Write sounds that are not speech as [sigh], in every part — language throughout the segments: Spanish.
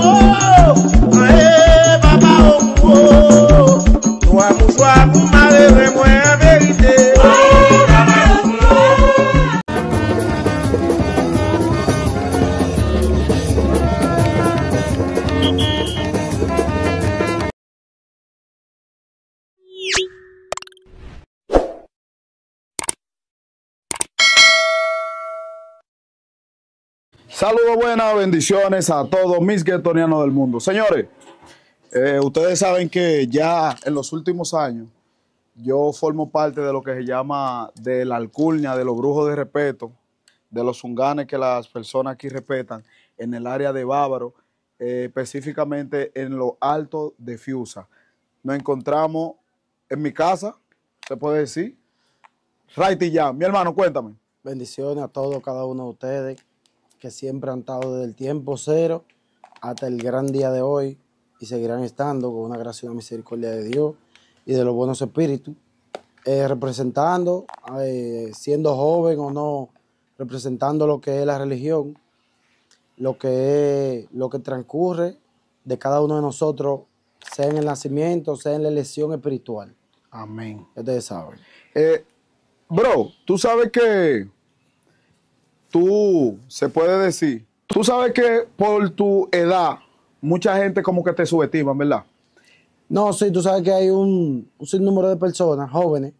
Oh! Saludos buenas, bendiciones a todos mis guetonianos del mundo. Señores, eh, ustedes saben que ya en los últimos años yo formo parte de lo que se llama de la alcurnia de los brujos de respeto, de los zunganes que las personas aquí respetan en el área de Bávaro, eh, específicamente en lo alto de Fiusa. Nos encontramos en mi casa, se puede decir, Raiti ya, Mi hermano, cuéntame. Bendiciones a todos, cada uno de ustedes que siempre han estado desde el tiempo cero hasta el gran día de hoy y seguirán estando con una gracia y una misericordia de Dios y de los buenos espíritus, eh, representando, eh, siendo joven o no, representando lo que es la religión, lo que, es, lo que transcurre de cada uno de nosotros, sea en el nacimiento, sea en la elección espiritual. Amén. Ustedes saben. Eh, bro, tú sabes que tú, se puede decir, tú sabes que por tu edad, mucha gente como que te subestima, ¿verdad? No, sí, tú sabes que hay un, sinnúmero de personas jóvenes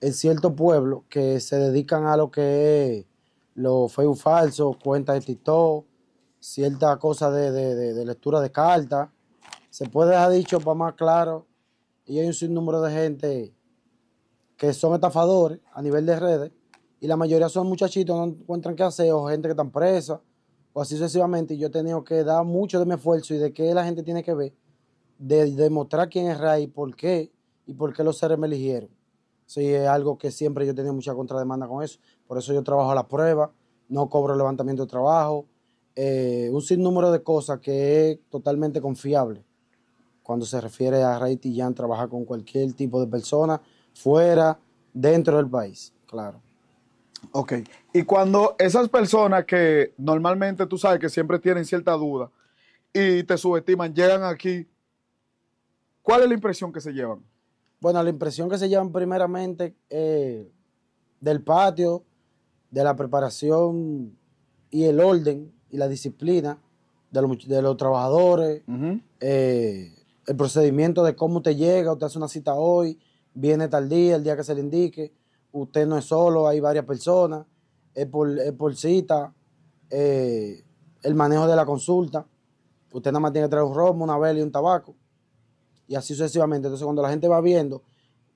en cierto pueblo que se dedican a lo que es los Facebook falso, cuentas de TikTok, cierta cosa de, de lectura de cartas. Se puede dejar dicho para más claro, y hay un sinnúmero de gente que son estafadores a nivel de redes, y la mayoría son muchachitos, no encuentran qué hacer, o gente que están presa, o así sucesivamente. Y yo he tenido que dar mucho de mi esfuerzo y de qué la gente tiene que ver, de demostrar quién es Ray, por qué, y por qué los seres me eligieron. Sí, es algo que siempre yo he tenido mucha contrademanda con eso. Por eso yo trabajo a la prueba, no cobro levantamiento de trabajo, eh, un sinnúmero de cosas que es totalmente confiable cuando se refiere a Ray Tillán trabajar con cualquier tipo de persona fuera, dentro del país, claro. Ok. Y cuando esas personas que normalmente tú sabes que siempre tienen cierta duda y te subestiman, llegan aquí, ¿cuál es la impresión que se llevan? Bueno, la impresión que se llevan primeramente eh, del patio, de la preparación y el orden y la disciplina de los, trabajadores, eh, el procedimiento de cómo te llega, te hace una cita hoy, viene tal día, el día que se le indique usted no es solo, hay varias personas, es por, cita, eh, el manejo de la consulta. Usted nada más tiene que traer un romo, una vela y un tabaco. Y así sucesivamente. Entonces, cuando la gente va viendo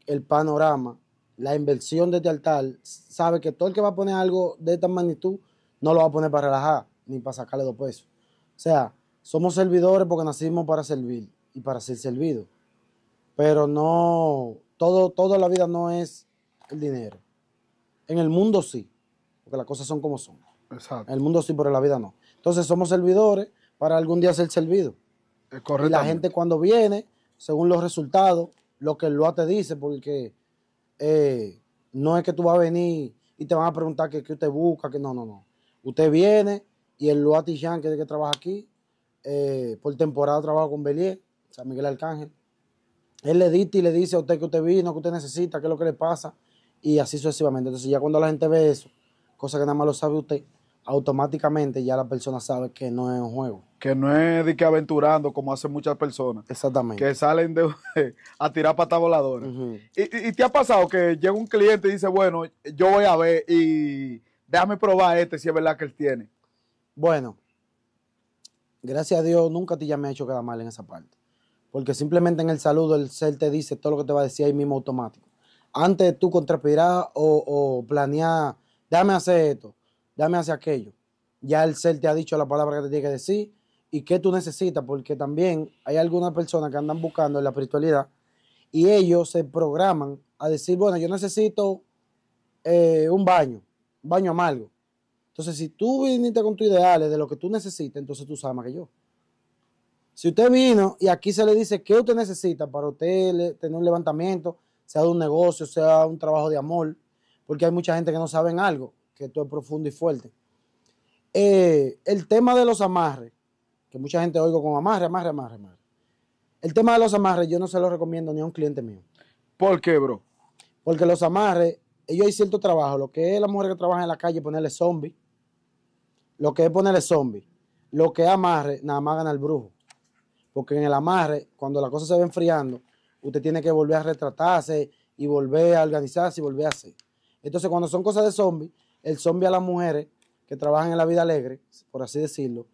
el panorama, la inversión de este altar, sabe que todo el que va a poner algo de esta magnitud no lo va a poner para relajar ni para sacarle dos pesos. O sea, somos servidores porque nacimos para servir y para ser servido Pero no, todo, toda la vida no es el dinero. En el mundo sí, porque las cosas son como son. En el mundo sí, pero en la vida no. Entonces somos servidores para algún día ser servido. Eh, y la gente cuando viene, según los resultados, lo que el Loa te dice, porque eh, no es que tú vas a venir y te van a preguntar que, usted busca, que no, no, no. Usted viene y el Loa Tijan, que es el que trabaja aquí, eh, por temporada trabaja con Belier, San Miguel Arcángel. Él le dice y le dice a usted que usted vino, que usted necesita, qué es lo que le pasa y así sucesivamente. Entonces ya cuando la gente ve eso, cosa que nada más lo sabe usted, automáticamente ya la persona sabe que no es un juego. Que no es de que aventurando como hacen muchas personas. Exactamente. Que salen de, [laughs] a tirar patas voladoras. ¿Y, ¿Y, te ha pasado que llega un cliente y dice, bueno, yo voy a ver y déjame probar este si es verdad que él tiene? Bueno, gracias a Dios nunca te ya me ha hecho quedar mal en esa parte. Porque simplemente en el saludo el ser te dice todo lo que te va a decir ahí mismo automático antes tú contraspirar o, o planear, dame hacer esto, dame hacer aquello. Ya el ser te ha dicho la palabra que te tiene que decir y qué tú necesitas, porque también hay algunas personas que andan buscando en la espiritualidad y ellos se programan a decir, bueno, yo necesito eh, un baño, un baño amargo. Entonces, si tú viniste con tus ideales de lo que tú necesitas, entonces tú sabes más que yo. Si usted vino y aquí se le dice qué usted necesita para usted tener un levantamiento, sea de un negocio, sea un trabajo de amor, porque hay mucha gente que no sabe algo, que esto es profundo y fuerte. Eh, el tema de los amarres, que mucha gente oigo con amarre, amarre, amarre, amarre. El tema de los amarres yo no se lo recomiendo ni a un cliente mío. ¿Por qué, bro? Porque los amarres, ellos hay cierto trabajo, lo que es la mujer que trabaja en la calle ponerle zombie, lo que es ponerle zombie, lo que es amarre, nada más gana el brujo. Porque en el amarre, cuando la cosa se va enfriando, usted tiene que volver a retratarse y volver a organizarse y volver a hacer. Entonces, cuando son cosas de zombies, el zombie a las mujeres que trabajan en la vida alegre, por así decirlo,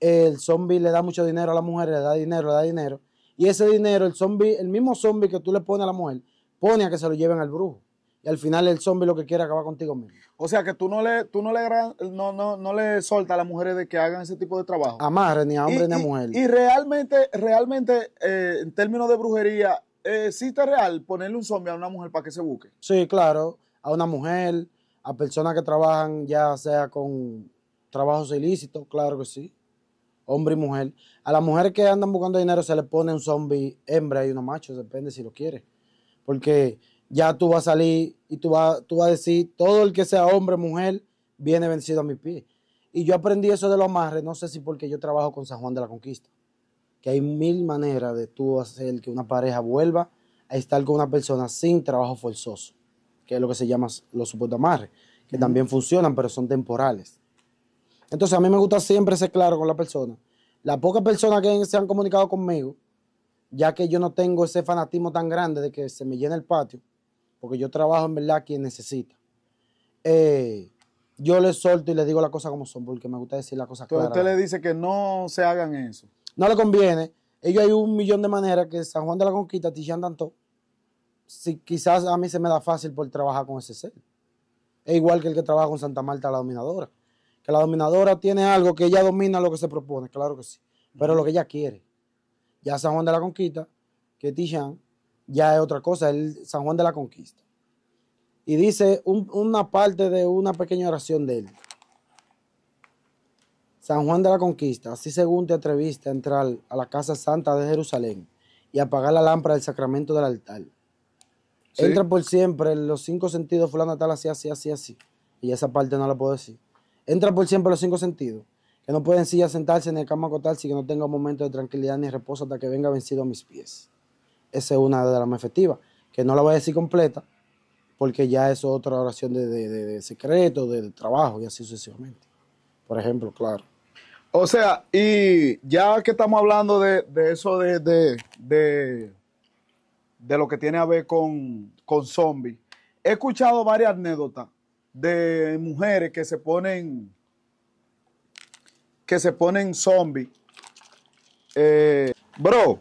el zombie le da mucho dinero a las mujeres, le da dinero, le da dinero, y ese dinero, el zombie, el mismo zombie que tú le pones a la mujer, pone a que se lo lleven al brujo. Y al final el zombie lo que quiere acabar contigo mismo. O sea que tú no le, tú no le no, no, le soltas a las mujeres de que hagan ese tipo de trabajo. madre, ni a hombre ni a mujer. Y, realmente, realmente, eh, en términos de brujería, ¿existe eh, real ponerle un zombie a una mujer para que se busque? Sí, claro, a una mujer, a personas que trabajan ya sea con trabajos ilícitos, claro que sí, hombre y mujer. A las mujeres que andan buscando dinero se le pone un zombie hembra y uno macho, depende si lo quiere. Porque ya tú vas a salir y tú vas, tú a decir, todo el que sea hombre, o mujer, viene vencido a mi pie. Y yo aprendí eso de los amarres, no sé si porque yo trabajo con San Juan de la Conquista que hay mil maneras de tú hacer que una pareja vuelva a estar con una persona sin trabajo forzoso, que es lo que se llama los supuestos amarres, que también funcionan, pero son temporales. Entonces, a mí me gusta siempre ser claro con la persona. Las pocas personas que se han comunicado conmigo, ya que yo no tengo ese fanatismo tan grande de que se me llene el patio, porque yo trabajo en verdad quien necesita. Eh, yo les solto y les digo las cosas como son, porque me gusta decir las cosas claras. Pero usted le dice que no se hagan eso no le conviene. Ellos hay un millón de maneras que San Juan de la Conquista, Tichán tanto. Si quizás a mí se me da fácil por trabajar con ese ser. Es igual que el que trabaja con Santa Marta, la dominadora. Que la dominadora tiene algo que ella domina lo que se propone, claro que sí. Pero lo que ella quiere. Ya San Juan de la Conquista, que Tichán, ya es otra cosa, el San Juan de la Conquista. Y dice una parte de una pequeña oración de él. San Juan de la Conquista, así según te atreviste a entrar a la casa santa de Jerusalén y apagar la lámpara del sacramento del altar. Entra por siempre los cinco sentidos, fulano tal, así, así, así, así. Y esa parte no la puedo decir. Entra por siempre los cinco sentidos, que no pueden ya sentarse en el cama acotarse si que no tenga un momento de tranquilidad ni reposo hasta que venga vencido a mis pies. Esa es una de las más efectivas, que no la voy a decir completa, porque ya es otra oración de, secreto, de trabajo y así sucesivamente. Por ejemplo, claro. O sea, y ya que estamos hablando de, eso de, de, lo que tiene a ver con, con zombies, he escuchado varias anécdotas de mujeres que se ponen que se ponen zombies. Eh, bro,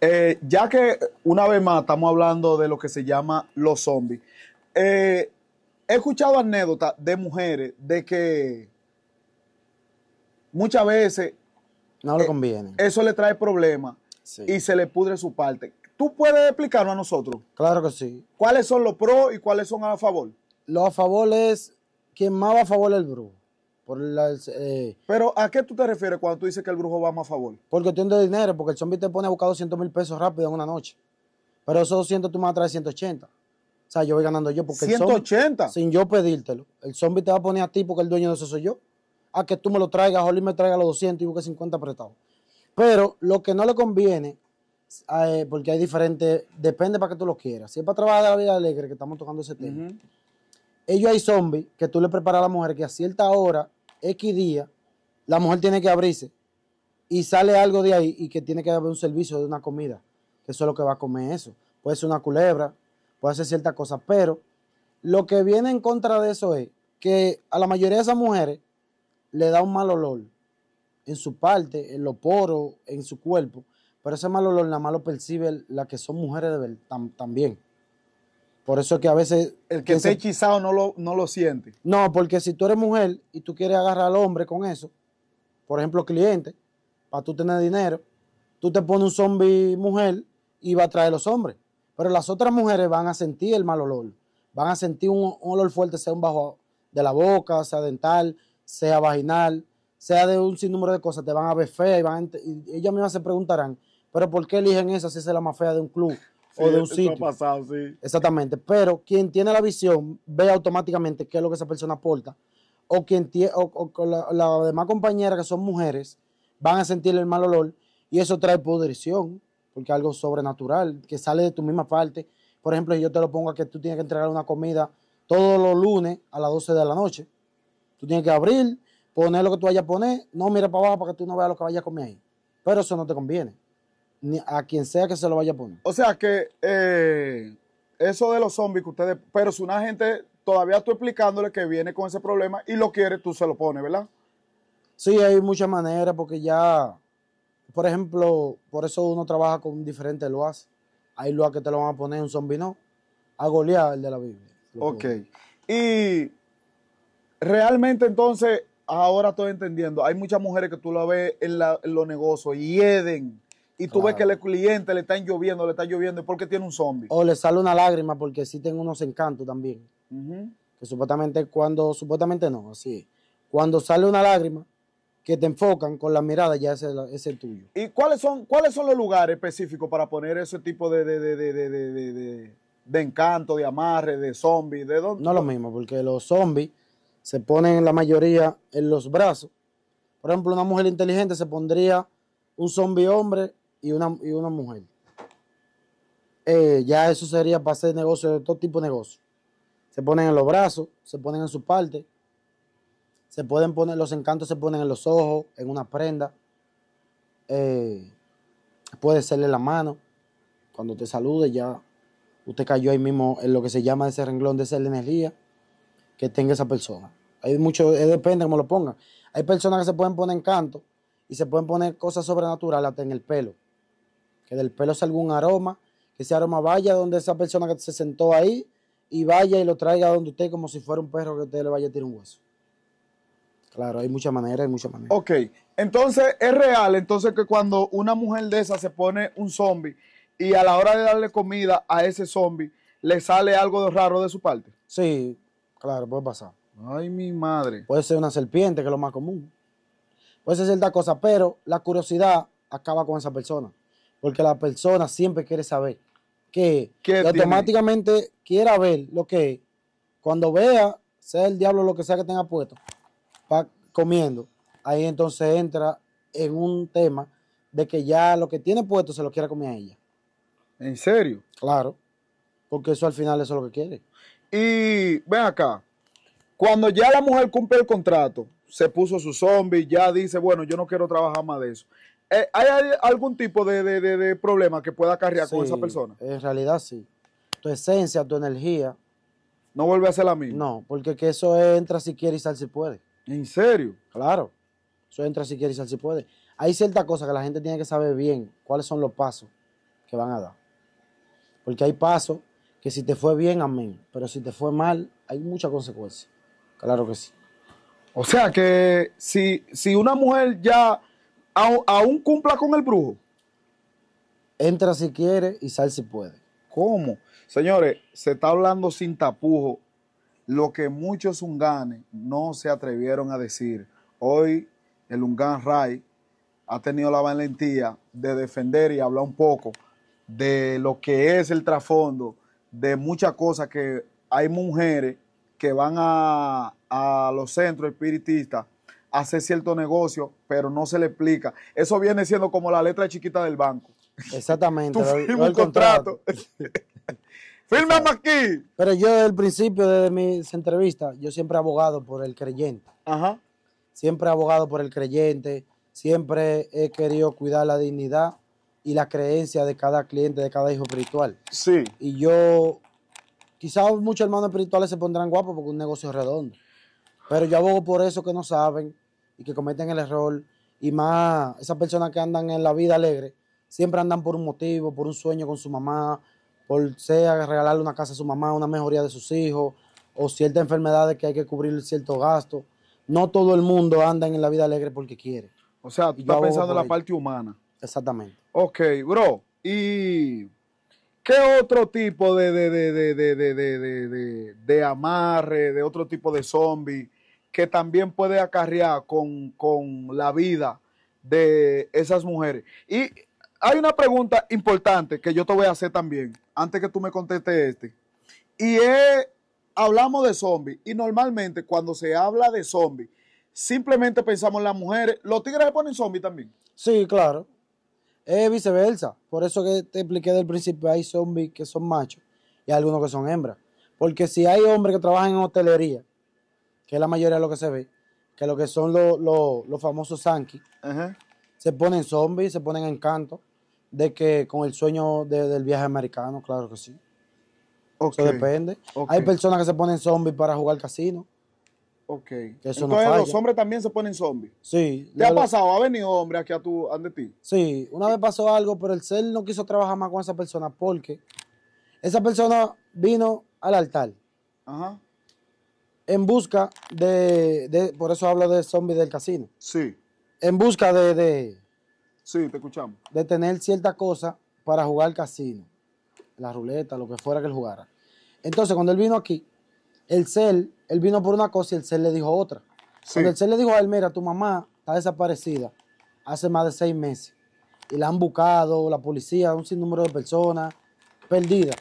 eh, ya que una vez más estamos hablando de lo que se llama los zombies, eh, he escuchado anécdotas de mujeres de que muchas veces... No le eh, conviene. Eso le trae problemas y se le pudre su parte. ¿Tú puedes explicarlo a nosotros? Claro que sí. ¿Cuáles son los pros y cuáles son a favor? Los a favor es quien más va a favor es el brujo. Eh, Pero ¿a qué tú te refieres cuando tú dices que el brujo va más a favor? Porque tiene dinero, porque el zombie te pone a buscar 200 mil pesos rápido en una noche. Pero esos 200 tú me vas a traer 180. O sea, yo voy ganando yo porque... 180. sin yo pedírtelo. El zombie te va a poner a ti porque el dueño de eso soy yo a que tú me lo traigas, Holly me traiga los 200 y busque 50 prestados. Pero lo que no le conviene, eh, porque hay diferentes, depende para que tú lo quieras. Si es para trabajar de la vida alegre, que estamos tocando ese tema, ellos hay zombies que tú le preparas a la mujer que a cierta hora, X día, la mujer tiene que abrirse y sale algo de ahí y que tiene que haber un servicio de una comida, que eso es lo que va a comer eso. Puede ser una culebra, puede ser cierta cosa, pero lo que viene en contra de eso es que a la mayoría de esas mujeres le da un mal olor en su parte, en los poros, en su cuerpo, pero ese mal olor nada más lo percibe la que son mujeres también. Por eso es que a veces... El que se hechizado no lo, no lo siente. No, porque si tú eres mujer y tú quieres agarrar al hombre con eso, por ejemplo, cliente, para tú tener dinero, tú te pones un zombie mujer y va a traer los hombres. Pero las otras mujeres van a sentir el mal olor, van a sentir un, un olor fuerte, sea un bajo de la boca, sea dental, sea vaginal, sea de un sinnúmero de cosas, te van a ver fea y, van a y ellas mismas se preguntarán, pero ¿por qué eligen esa si es la más fea de un club o de un sitio? Exactamente, pero quien tiene la visión ve automáticamente qué es lo que esa persona aporta, o, quien tiene, o, la, demás compañera que son mujeres van a sentir el mal olor y eso trae pudrición, porque algo sobrenatural que sale de tu misma parte. Por ejemplo, si yo te lo pongo a que tú tienes que entregar una comida todos los lunes a las 12 de la noche Tú tienes que abrir, poner lo que tú vayas a poner, no mira para abajo para que tú no veas lo que vayas a comer ahí. Pero eso no te conviene, ni a quien sea que se lo vaya a poner. O sea que eh, eso de los zombies que ustedes, pero si una gente todavía tú explicándole que viene con ese problema y lo quiere, tú se lo pones, ¿verdad? Sí, hay muchas maneras porque ya, por ejemplo, por eso uno trabaja con diferentes loas. Hay luas que te lo van a poner, un zombie no. A golear el de la Biblia. Ok. Y Realmente entonces, ahora estoy entendiendo, hay muchas mujeres que tú la ves en, los negocios y eden. Y tú ves que el cliente le está lloviendo, le está lloviendo, porque tiene un zombie. O le sale una lágrima porque sí tiene unos encantos también. Que supuestamente cuando, supuestamente no, así. Cuando sale una lágrima, que te enfocan con la mirada, ya es el tuyo. ¿Y cuáles son, cuáles son los lugares específicos para poner ese tipo de, de, de, de, encanto, de amarre, de zombie De dónde? No lo mismo, porque los zombies se ponen la mayoría en los brazos. Por ejemplo, una mujer inteligente se pondría un zombie hombre y una, y una mujer. Eh, ya eso sería para hacer negocio de todo tipo de negocio. Se ponen en los brazos, se ponen en su parte, se pueden poner, los encantos se ponen en los ojos, en una prenda. Eh, puede serle la mano. Cuando te salude, ya usted cayó ahí mismo en lo que se llama ese renglón de la energía que tenga esa persona. Hay mucho, eh, depende cómo lo pongan. Hay personas que se pueden poner encanto y se pueden poner cosas sobrenaturales hasta en el pelo. Que del pelo salga un aroma, que ese aroma vaya donde esa persona que se sentó ahí y vaya y lo traiga donde usted como si fuera un perro que usted le vaya a tirar un hueso. Claro, hay muchas maneras, hay muchas maneras. Ok, entonces es real, entonces que cuando una mujer de esa se pone un zombie y a la hora de darle comida a ese zombie, le sale algo raro de su parte. Sí, claro, puede pasar. Ay, mi madre. Puede ser una serpiente, que es lo más común. Puede ser cierta cosa, pero la curiosidad acaba con esa persona. Porque la persona siempre quiere saber que automáticamente quiera ver lo que Cuando vea, sea el diablo lo que sea que tenga puesto, va comiendo. Ahí entonces entra en un tema de que ya lo que tiene puesto se lo quiera comer a ella. ¿En serio? Claro. Porque eso al final eso es lo que quiere. Y ven acá, cuando ya la mujer cumple el contrato, se puso su zombie, ya dice, bueno, yo no quiero trabajar más de eso. Eh, ¿Hay algún tipo de, problema que pueda acarrear con esa persona? En realidad sí. Tu esencia, tu energía. No vuelve a ser la misma. No, porque que eso entra si quiere y sale si puede. ¿En serio? Claro. Eso entra si quiere y sale si puede. Hay ciertas cosas que la gente tiene que saber bien cuáles son los pasos que van a dar. Porque hay pasos que si te fue bien, amén. Pero si te fue mal, hay muchas consecuencias. Claro que sí. O sea que si, si una mujer ya aún, cumpla con el brujo. Entra si quiere y sal si puede. ¿Cómo? Señores, se está hablando sin tapujo. Lo que muchos unganes no se atrevieron a decir. Hoy el Ungan Ray ha tenido la valentía de defender y hablar un poco de lo que es el trasfondo, de muchas cosas que hay mujeres que van a, los centros espiritistas a hacer cierto negocio, pero no se le explica. Eso viene siendo como la letra chiquita del banco. Exactamente. Tú un contrato. [laughs] ¡Firma, aquí! Pero yo desde el principio, de mis entrevistas, yo siempre he abogado por el creyente. Ajá. Siempre he abogado por el creyente. Siempre he querido cuidar la dignidad y la creencia de cada cliente, de cada hijo espiritual. Sí. Y yo Quizás muchos hermanos espirituales se pondrán guapos porque un negocio redondo. Pero yo abogo por eso que no saben y que cometen el error. Y más, esas personas que andan en la vida alegre, siempre andan por un motivo, por un sueño con su mamá, por sea regalarle una casa a su mamá, una mejoría de sus hijos, o ciertas enfermedades que hay que cubrir cierto gastos. No todo el mundo anda en la vida alegre porque quiere. O sea, tú pensando en la parte humana. Exactamente. Ok, bro. Y ¿Qué otro tipo de, de, amarre, de otro tipo de zombie que también puede acarrear con, con la vida de esas mujeres? Y hay una pregunta importante que yo te voy a hacer también, antes que tú me contestes este. Y es, hablamos de zombie, y normalmente cuando se habla de zombie, simplemente pensamos en las mujeres. ¿Los tigres se ponen zombies también? Sí, claro. Es viceversa. Por eso que te expliqué del principio, hay zombies que son machos y algunos que son hembras. Porque si hay hombres que trabajan en hotelería, que es la mayoría de lo que se ve, que lo que son los famosos Sanki, se ponen zombies, se ponen encanto, de que con el sueño del viaje americano, claro que sí. o Eso depende. Hay personas que se ponen zombies para jugar casino. Ok. Eso Entonces, los hombres también se ponen zombies. Sí. ¿Te ha pasado? ¿Ha venido hombre aquí a tu, ante ti? Sí. Una vez pasó algo, pero el ser no quiso trabajar más con esa persona porque esa persona vino al altar. Ajá. En busca de, por eso hablo de zombies del casino. Sí. En busca de, de Sí, te escuchamos. De tener cierta cosa para jugar al casino, la ruleta, lo que fuera que él jugara. Entonces, cuando él vino aquí, el cel él vino por una cosa y el CEL le dijo otra. Cuando el CEL le dijo a él, mira, tu mamá está desaparecida hace más de seis meses. Y la han buscado, la policía, un sinnúmero de personas perdida.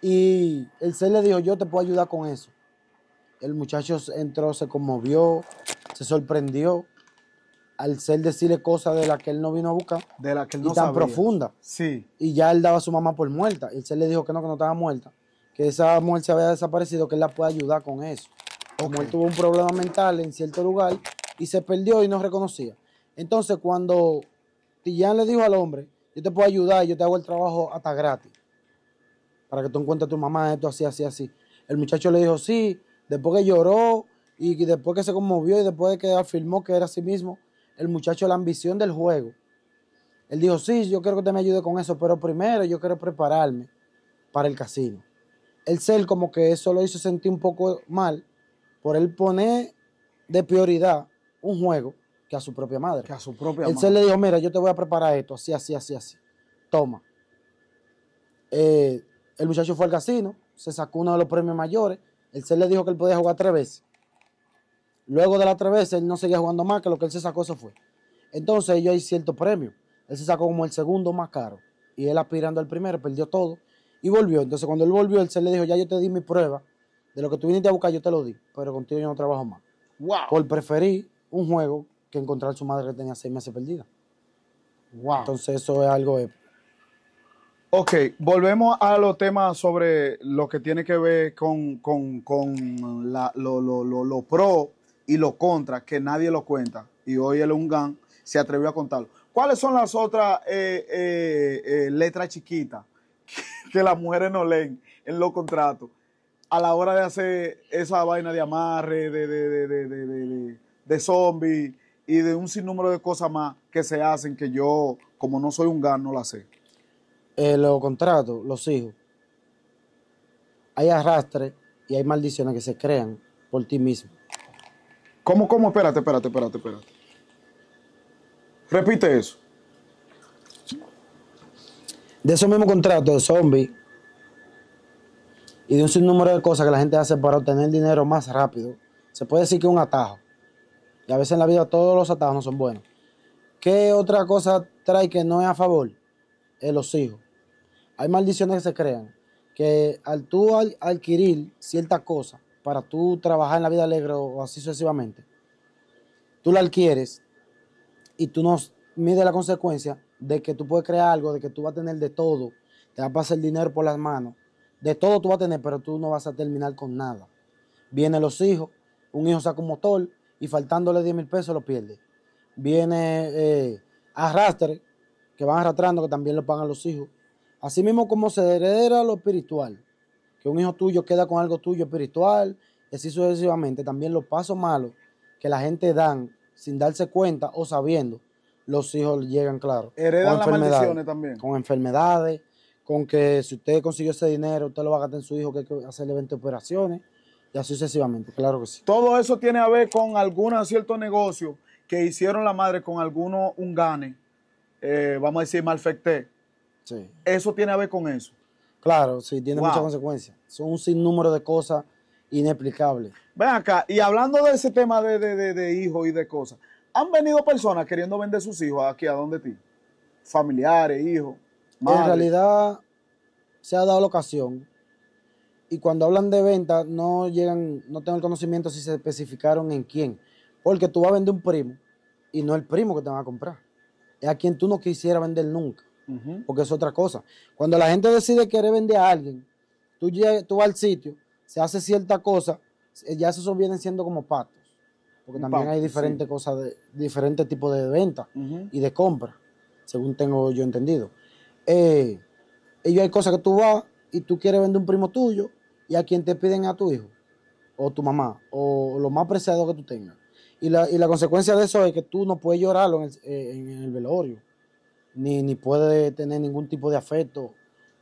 Y el CEL le dijo, yo te puedo ayudar con eso. El muchacho entró, se conmovió, se sorprendió al ser decirle cosas de las que él no vino a buscar. De las que él no Y tan profundas. profunda. Sí. Y ya él daba a su mamá por muerta. Y el ser le dijo que no, que no estaba muerta que esa mujer se había desaparecido, que él la pueda ayudar con eso. Como él tuvo un problema mental en cierto lugar y se perdió y no reconocía. Entonces, cuando Tillán le dijo al hombre, yo te puedo ayudar, yo te hago el trabajo hasta gratis, para que tú encuentres a tu mamá, esto así, así, así. El muchacho le dijo, sí, después que lloró y después que se conmovió y después que afirmó que era sí mismo, el muchacho la ambición del juego. Él dijo, sí, yo quiero que te me ayude con eso, pero primero yo quiero prepararme para el casino el ser como que eso lo hizo sentir un poco mal por él poner de prioridad un juego que a su propia madre. Que a su propia el cel le dijo, mira, yo te voy a preparar esto, así, así, así, así. Toma. Eh, el muchacho fue al casino, se sacó uno de los premios mayores. El ser le dijo que él podía jugar tres veces. Luego de las tres veces, él no seguía jugando más, que lo que él se sacó, eso fue. Entonces, yo hay cierto premio. Él se sacó como el segundo más caro. Y él aspirando al primero, perdió todo y volvió. Entonces, cuando él volvió, él se le dijo, ya yo te di mi prueba, de lo que tú viniste a buscar yo te lo di, pero contigo yo no trabajo más. Wow. Por preferir un juego que encontrar su madre que tenía seis meses perdida. Wow. Entonces, eso es algo Ok, volvemos a los temas sobre lo que tiene que ver con, con, con la, lo, pro y lo contra, que nadie lo cuenta. Y hoy el Ungan se atrevió a contarlo. ¿Cuáles son las otras eh, eh, eh, letras chiquitas? [laughs] que las mujeres no leen en los contratos a la hora de hacer esa vaina de amarre, de, de, zombies y de un sinnúmero de cosas más que se hacen que yo, como no soy un gano no la sé. Eh, los contratos, los hijos. Hay arrastre y hay maldiciones que se crean por ti mismo. ¿Cómo, cómo? Espérate, espérate, espérate, espérate. Repite eso de esos mismos contratos de zombies y de un sinnúmero de cosas que la gente hace para obtener dinero más rápido, se puede decir que es un atajo. Y a veces en la vida todos los atajos no son buenos. ¿Qué otra cosa trae que no es a favor? Es eh, los hijos. Hay maldiciones que se crean. Que al tú adquirir cierta cosa para tú trabajar en la vida alegre o así sucesivamente, tú la adquieres y tú no mides la consecuencia de que tú puedes crear algo, de que tú vas a tener de todo, te va a pasar el dinero por las manos, de todo tú vas a tener, pero tú no vas a terminar con nada. Vienen los hijos, un hijo saca un motor y faltándole 10 mil pesos lo pierde. Viene eh, arrastre, que van arrastrando, que también lo pagan los hijos. Así mismo como se heredera lo espiritual, que un hijo tuyo queda con algo tuyo espiritual, y así sucesivamente, también los pasos malos que la gente dan sin darse cuenta o sabiendo, los hijos llegan, claro. Heredan las maldiciones también. Con enfermedades, con que si usted consiguió ese dinero, usted lo va a gastar en su hijo, que hay que hacerle 20 operaciones, y así sucesivamente, claro que sí. Todo eso tiene a ver con algunos cierto negocio que hicieron la madre con algunos un gane, eh, vamos a decir malfecté. Sí. Eso tiene a ver con eso. Claro, sí, tiene muchas consecuencias. Son un sinnúmero de cosas inexplicables. Ven acá, y hablando de ese tema de, de, de hijos y de cosas, han venido personas queriendo vender sus hijos aquí a donde ti, familiares, hijos. En realidad se ha dado la ocasión y cuando hablan de venta no llegan, no tengo el conocimiento si se especificaron en quién, porque tú vas a vender un primo y no el primo que te van a comprar, es a quien tú no quisieras vender nunca, porque es otra cosa. Cuando la gente decide querer vender a alguien, tú, tú vas al sitio, se hace cierta cosa, ya eso vienen siendo como patos. Porque también hay diferentes cosas, de, diferentes tipos de venta y de compra, según tengo yo entendido. Eh, y hay cosas que tú vas y tú quieres vender un primo tuyo y a quien te piden a tu hijo o tu mamá o lo más preciado que tú tengas. Y la, consecuencia de eso es que tú no puedes llorarlo en el, eh, velorio, ni, ni puedes tener ningún tipo de afecto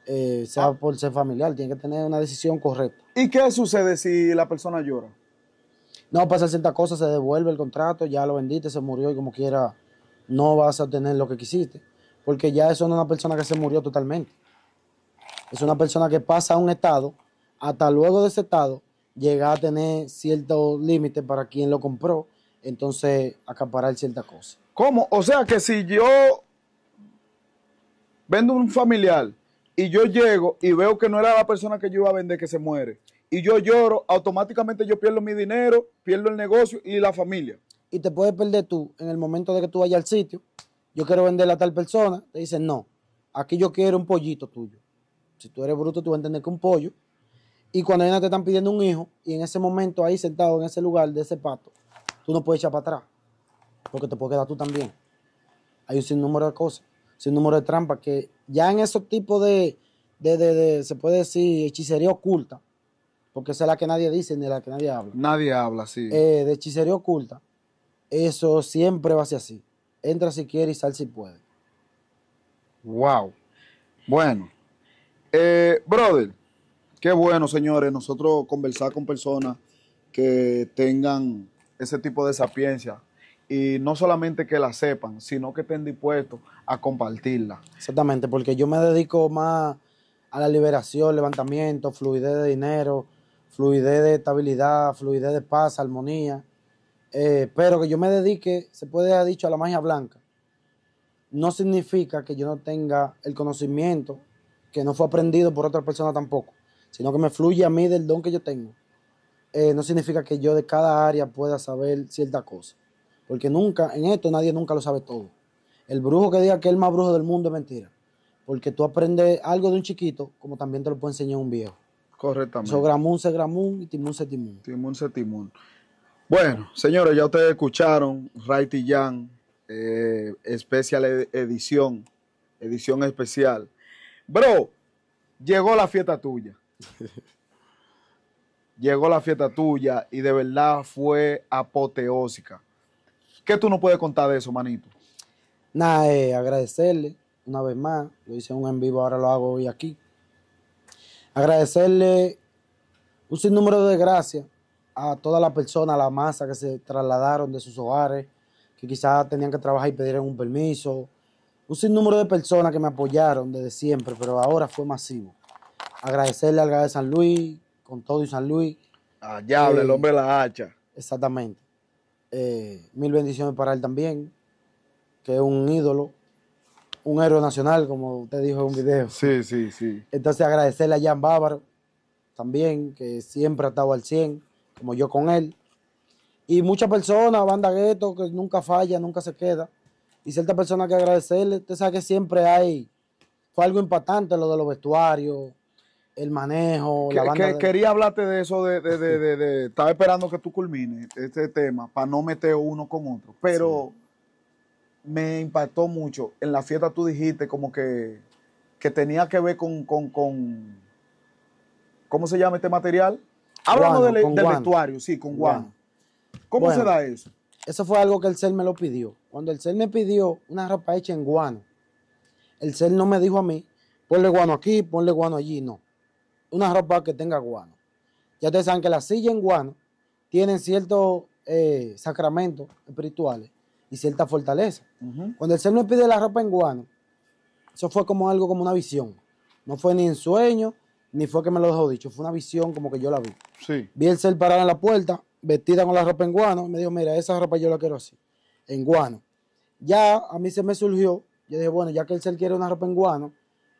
eh, sea ah. por ser familiar, tiene que tener una decisión correcta. ¿Y qué sucede si la persona llora? no pasa cierta cosa, se devuelve el contrato, ya lo vendiste, se murió y como quiera no vas a tener lo que quisiste. Porque ya eso no es una persona que se murió totalmente. Es una persona que pasa a un estado, hasta luego de ese estado, llega a tener ciertos límites para quien lo compró, entonces acaparar cierta cosa. ¿Cómo? O sea que si yo vendo un familiar y yo llego y veo que no era la persona que yo iba a vender que se muere, y yo lloro, automáticamente yo pierdo mi dinero, pierdo el negocio y la familia. Y te puedes perder tú en el momento de que tú vayas al sitio, yo quiero venderle a tal persona, te dicen, no, aquí yo quiero un pollito tuyo. Si tú eres bruto, tú vas a entender que un pollo. Y cuando ellos te están pidiendo un hijo, y en ese momento ahí sentado en ese lugar de ese pato, tú no puedes echar para atrás, porque te puedes quedar tú también. Hay un sinnúmero de cosas, sinnúmero de trampas que ya en esos tipos de, se puede decir, hechicería oculta, porque esa es la que nadie dice ni la que nadie habla. Nadie habla, sí. Eh, de hechicería oculta, eso siempre va a ser así. Entra si quiere y sal si puede. Wow. Bueno, eh, brother, qué bueno, señores, nosotros conversar con personas que tengan ese tipo de sapiencia y no solamente que la sepan, sino que estén dispuestos a compartirla. Exactamente, porque yo me dedico más a la liberación, levantamiento, fluidez de dinero, fluidez de estabilidad, fluidez de paz, armonía. Eh, pero que yo me dedique, se puede haber dicho, a la magia blanca, no significa que yo no tenga el conocimiento que no fue aprendido por otra persona tampoco, sino que me fluye a mí del don que yo tengo. Eh, no significa que yo de cada área pueda saber cierta cosa, porque nunca, en esto nadie nunca lo sabe todo. El brujo que diga que es el más brujo del mundo es mentira, porque tú aprendes algo de un chiquito como también te lo puede enseñar un viejo. Correctamente. So, se Gramun y Timun se timún. Timun se Timun. Bueno, señores, ya ustedes escucharon Righty Young, especial eh, edición, edición especial. Bro, llegó la fiesta tuya. [laughs] llegó la fiesta tuya y de verdad fue apoteósica. ¿Qué tú no puedes contar de eso, manito? Nada, eh, agradecerle una vez más. Lo hice en vivo, ahora lo hago hoy aquí. Agradecerle un sinnúmero de gracias a toda la persona, a la masa que se trasladaron de sus hogares, que quizás tenían que trabajar y pedir un permiso. Un sinnúmero de personas que me apoyaron desde siempre, pero ahora fue masivo. Agradecerle al de San Luis, con todo y San Luis. Allá ah, el eh, hombre de la hacha. Exactamente. Eh, mil bendiciones para él también, que es un ídolo un héroe nacional, como usted dijo en un video. Sí, sí, sí. Entonces agradecerle a Jan Bávaro también, que siempre ha estado al 100, como yo con él. Y muchas personas, banda gueto, que nunca falla, nunca se queda. Y cierta persona que agradecerle, usted sabe que siempre hay, fue algo impactante lo de los vestuarios, el manejo, que, Quería hablarte de eso, de, de, de, estaba esperando que tú culmines este tema, para no meter uno con otro, pero me impactó mucho. En la fiesta tú dijiste como que, tenía que ver con, ¿Cómo se llama este material? Hablamos del, vestuario, sí, con Guano. ¿Cómo se da eso? Eso fue algo que el CEL me lo pidió. Cuando el CEL me pidió una ropa hecha en guano, el CEL no me dijo a mí, ponle guano aquí, ponle guano allí, no. Una ropa que tenga guano. Ya ustedes saben que las silla en guano tienen ciertos eh, sacramentos espirituales y cierta fortaleza. Cuando el ser me pide la ropa en guano, eso fue como algo, como una visión. No fue ni en sueño, ni fue que me lo dejó dicho, fue una visión como que yo la vi. Sí. Vi el ser parado en la puerta, vestida con la ropa en guano, y me dijo, mira, esa ropa yo la quiero así, en guano. Ya a mí se me surgió, yo dije, bueno, ya que el ser quiere una ropa en guano,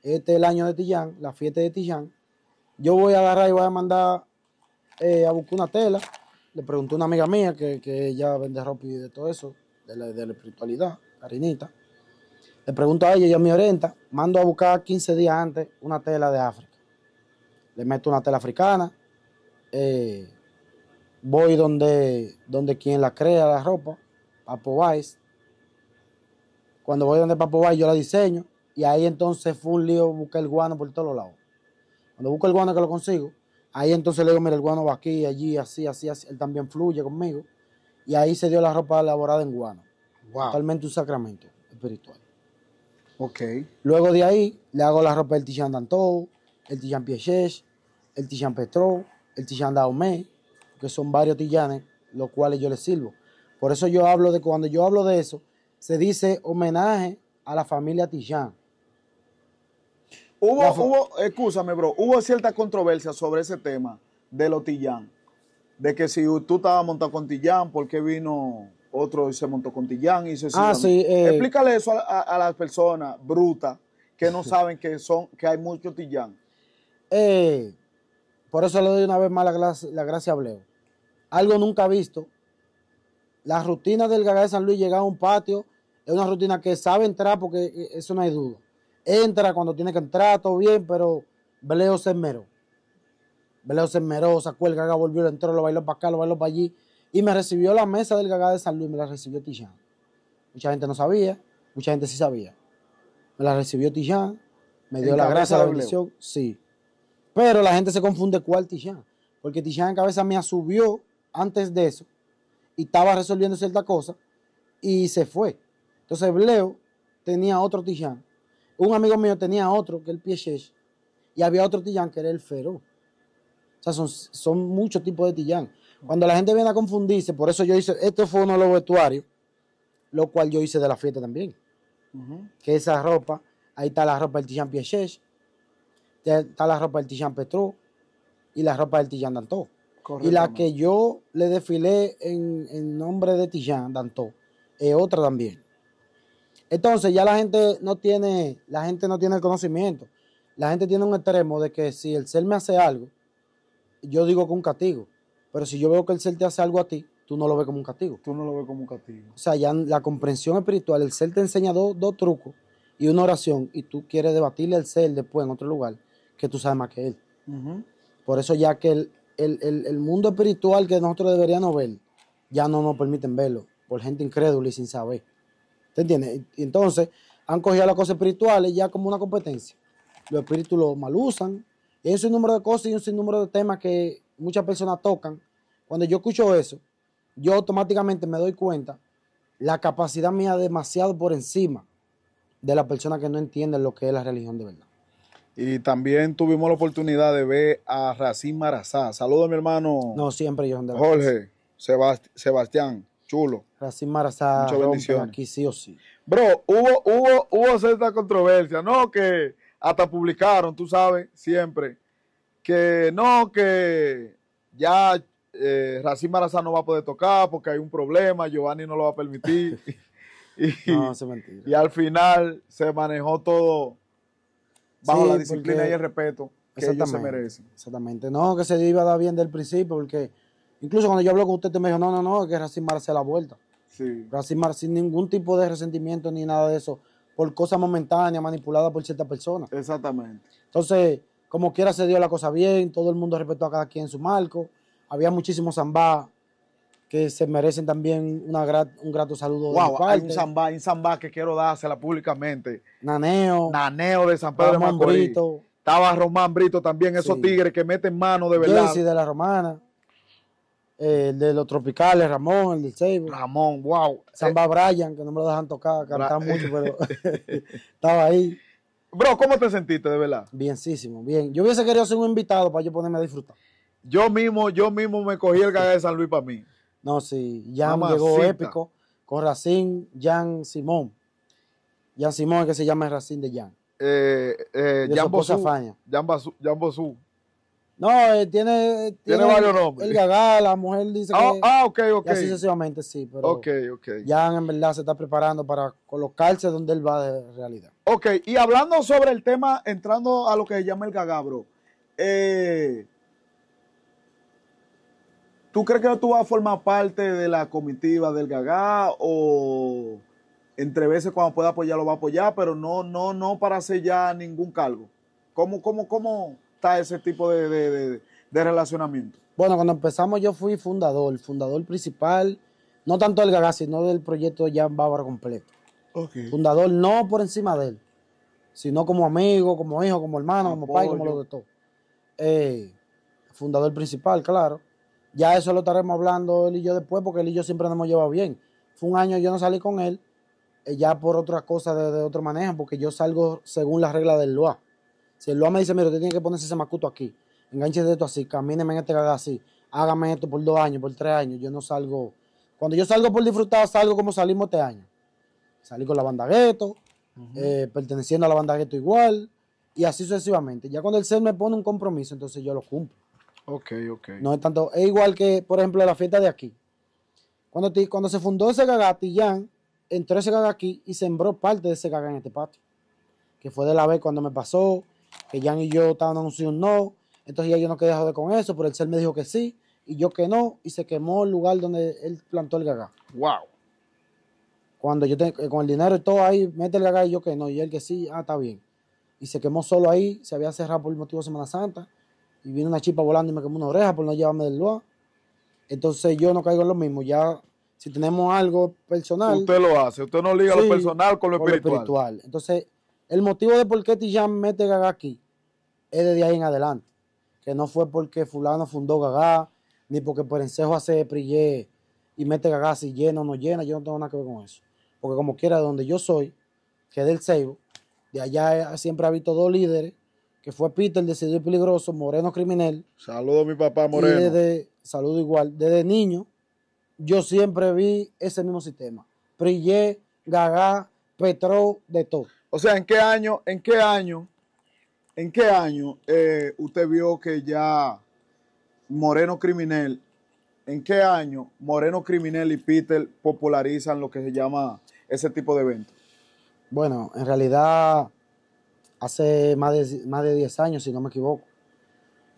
este es el año de Tiján, la fiesta de Tiján, yo voy a agarrar y voy a mandar eh, a buscar una tela. Le pregunté a una amiga mía que, que ella vende ropa y de todo eso, de la, de la espiritualidad, Karinita. Le pregunto a ella, ella mi orienta, mando a buscar 15 días antes una tela de África. Le meto una tela africana, eh, voy donde, donde quien la crea la ropa, Papo Weiss. Cuando voy donde Papo Weiss yo la diseño y ahí entonces fue un lío, busqué el guano por todos lados. Cuando busco el guano que lo consigo, ahí entonces le digo, mira, el guano va aquí, allí, así, así, así, él también fluye conmigo y ahí se dio la ropa elaborada en guano. Totalmente un sacramento espiritual. Ok. Luego de ahí le hago la ropa del Tijan Dantou, el Tijan Pieches, el Tijan Petro, el Tijan Daomé, que son varios tillanes, los cuales yo les sirvo. Por eso yo hablo de, cuando yo hablo de eso, se dice homenaje a la familia Tijan. Hubo, hubo, escúchame, bro, hubo cierta controversia sobre ese tema de los Tijan de que si tú estabas montado con Tillán, ¿por qué vino otro y se montó con Tillán? Y se ah, sí, eh. Explícale eso a, las personas brutas que no [laughs] saben que, son, que hay mucho Tillán. Eh, por eso le doy una vez más la, gracia, la a Bleo. Algo nunca visto. La rutina del Gaga de San Luis llegar a un patio es una rutina que sabe entrar porque eh, eso no hay duda. Entra cuando tiene que entrar, todo bien, pero Bleo se mero Bleo se enmeró, sacó el gaga, volvió, lo entró, lo bailó para acá, lo bailó para allí. Y me recibió la mesa del gaga de San Luis, me la recibió Tiján. Mucha gente no sabía, mucha gente sí sabía. Me la recibió Tiján, me dio la gracia, la bendición, sí. Pero la gente se confunde cuál Tiján. Porque Tiján en cabeza me subió antes de eso y estaba resolviendo cierta cosa y se fue. Entonces Bleo tenía otro Tiján. Un amigo mío tenía otro, que era el Piechesh, y había otro Tiján que era el Fero son, muchos tipos de tillán. Cuando la gente viene a confundirse, por eso yo hice, esto fue uno de los vestuarios, lo cual yo hice de la fiesta también. Que esa ropa, ahí está la ropa del Tillán Piechesh, está la ropa del Tillán Petro y la ropa del Tillán Dantó. y la que yo le desfilé en, en nombre de Tillán Dantó es otra también. Entonces ya la gente no tiene, la gente no tiene el conocimiento. La gente tiene un extremo de que si el ser me hace algo, yo digo que un castigo. Pero si yo veo que el ser te hace algo a ti, tú no lo ves como un castigo. Tú no lo ves como un castigo. O sea, ya la comprensión espiritual, el ser te enseña dos, trucos y una oración y tú quieres debatirle al ser después en otro lugar que tú sabes más que él. Por eso ya que el, el, el, mundo espiritual que nosotros deberíamos ver, ya no nos permiten verlo por gente incrédula y sin saber. ¿Te entiendes? Y entonces han cogido las cosas espirituales ya como una competencia. Los espíritus lo mal usan, es un número de cosas y un número de temas que muchas personas tocan. Cuando yo escucho eso, yo automáticamente me doy cuenta la capacidad mía demasiado por encima de la persona que no entiende lo que es la religión de verdad. Y también tuvimos la oportunidad de ver a Racín Marazá. Saludos, mi hermano. No, siempre yo. Jorge, Sebastián, chulo. Racín Marazá. Muchas Aquí sí o sí. Bro, hubo, hubo cierta controversia, ¿no? Que hasta publicaron, tú sabes, siempre, que no, que ya eh, Racín Marazán no va a poder tocar porque hay un problema, Giovanni no lo va a permitir. [laughs] y, no, se y al final se manejó todo bajo la disciplina y el respeto que se merece. Exactamente. No, que se iba a dar bien del principio, porque incluso cuando yo hablo con usted, usted me dijo, no, no, no, que Racimar sea la vuelta. Sí. Racimar sin ningún tipo de resentimiento ni nada de eso por cosas momentáneas, manipuladas por ciertas personas. Exactamente. Entonces, como quiera se dio la cosa bien, todo el mundo respetó a cada quien en su marco. Había muchísimos samba que se merecen también un grato saludo. de parte. hay un samba, un que quiero dársela públicamente. Naneo. Naneo de San Pedro de Estaba Román Brito también, esos tigres que meten mano de verdad. Jesse de la Romana. Eh, el de los tropicales, Ramón, el del Seibo. Ramón, wow. Samba eh, Bryan, que no me lo dejan tocar, cantar mucho, pero [laughs] [laughs] estaba ahí. Bro, ¿cómo te sentiste de verdad? Bienísimo, bien. Yo hubiese querido ser un invitado para yo ponerme a disfrutar. Yo mismo, yo mismo me cogí el gaga de San Luis para mí. No, sí, ya llegó épico con Racín, Jan Simón. Jan Simón es que se llama el Racín de Jan. Eh, Jan Bosú. No, eh, tiene, tiene, varios nombres. El Gagá, la mujer dice ah, que. Ah, ok, sucesivamente sí, pero. Ok, ok. Ya en verdad se está preparando para colocarse donde él va de realidad. Ok, y hablando sobre el tema, entrando a lo que se llama el Gagá, bro. Eh, ¿Tú crees que tú vas a formar parte de la comitiva del Gagá o entre veces cuando pueda apoyar lo va a apoyar, pero no, no, no para hacer ya ningún cargo? ¿Cómo, cómo, cómo? está ese tipo de, relacionamiento? Bueno, cuando empezamos yo fui fundador, fundador principal, no tanto del Gagá, sino del proyecto Jan Bávaro completo. Fundador no por encima de él, sino como amigo, como hijo, como hermano, como, padre, como lo de todo. Eh, fundador principal, claro. Ya eso lo estaremos hablando él y yo después, porque él y yo siempre nos hemos llevado bien. Fue un año yo no salí con él, eh, ya por otra cosa de, de otro manejo, porque yo salgo según las reglas del LOA. Si el Loa me dice, mira, te tiene que ponerse ese macuto aquí, enganche esto así, camíneme en este gaga así, hágame esto por dos años, por tres años, yo no salgo. Cuando yo salgo por disfrutar, salgo como salimos este año. Salí con la banda gueto, eh, perteneciendo a la banda gueto igual, y así sucesivamente. Ya cuando el ser me pone un compromiso, entonces yo lo cumplo. Ok, ok. No es tanto, es igual que, por ejemplo, la fiesta de aquí. Cuando, cuando se fundó ese Jan, entró ese gaga aquí y sembró parte de ese gaga en este patio. Que fue de la vez cuando me pasó, que Jan y yo estábamos anunciando un no, entonces ya yo no quedé joder con eso, pero el ser me dijo que sí, y yo que no, y se quemó el lugar donde él plantó el gaga ¡Wow! Cuando yo tengo con el dinero y todo ahí, mete el gaga y yo que no, y él que sí, ah, está bien. Y se quemó solo ahí, se había cerrado por el motivo de Semana Santa, y vino una chipa volando y me quemó una oreja por no llevarme del lugar. Entonces yo no caigo en lo mismo, ya si tenemos algo personal. Usted lo hace, usted no liga lo personal con lo, lo espiritual. Entonces el motivo de por qué Tillán mete Gaga aquí es de ahí en adelante. Que no fue porque fulano fundó Gagá ni porque Perencejo hace Prillé y mete Gagá si llena o no llena. Yo no tengo nada que ver con eso. Porque como quiera, donde yo soy, que es del Seibo, de allá eh, siempre ha habido dos líderes, que fue Peter, decidido y peligroso, Moreno criminal. Saludo a mi papá Moreno. Y saludo igual. Desde niño, yo siempre vi ese mismo sistema. Prillé, Gagá, Petro, de todo. O sea, ¿en qué año, en qué año, en qué año eh, usted vio que ya Moreno Criminel, en qué año Moreno Criminel y Peter popularizan lo que se llama ese tipo de eventos? Bueno, en realidad hace más de, más de 10 años, si no me equivoco.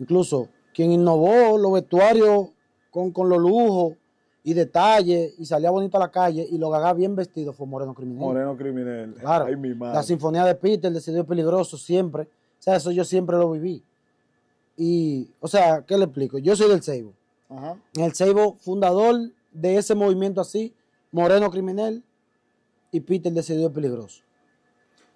Incluso quien innovó los vestuarios con, con los lujos y detalle y salía bonito a la calle y lo gagá bien vestido fue Moreno Criminal. Moreno Criminal. Claro. La sinfonía de Peter, decidió decidido peligroso siempre. O sea, eso yo siempre lo viví. Y, o sea, ¿qué le explico? Yo soy del Ceibo. El Seibo, fundador de ese movimiento así, Moreno Criminal y Peter, el decidido peligroso.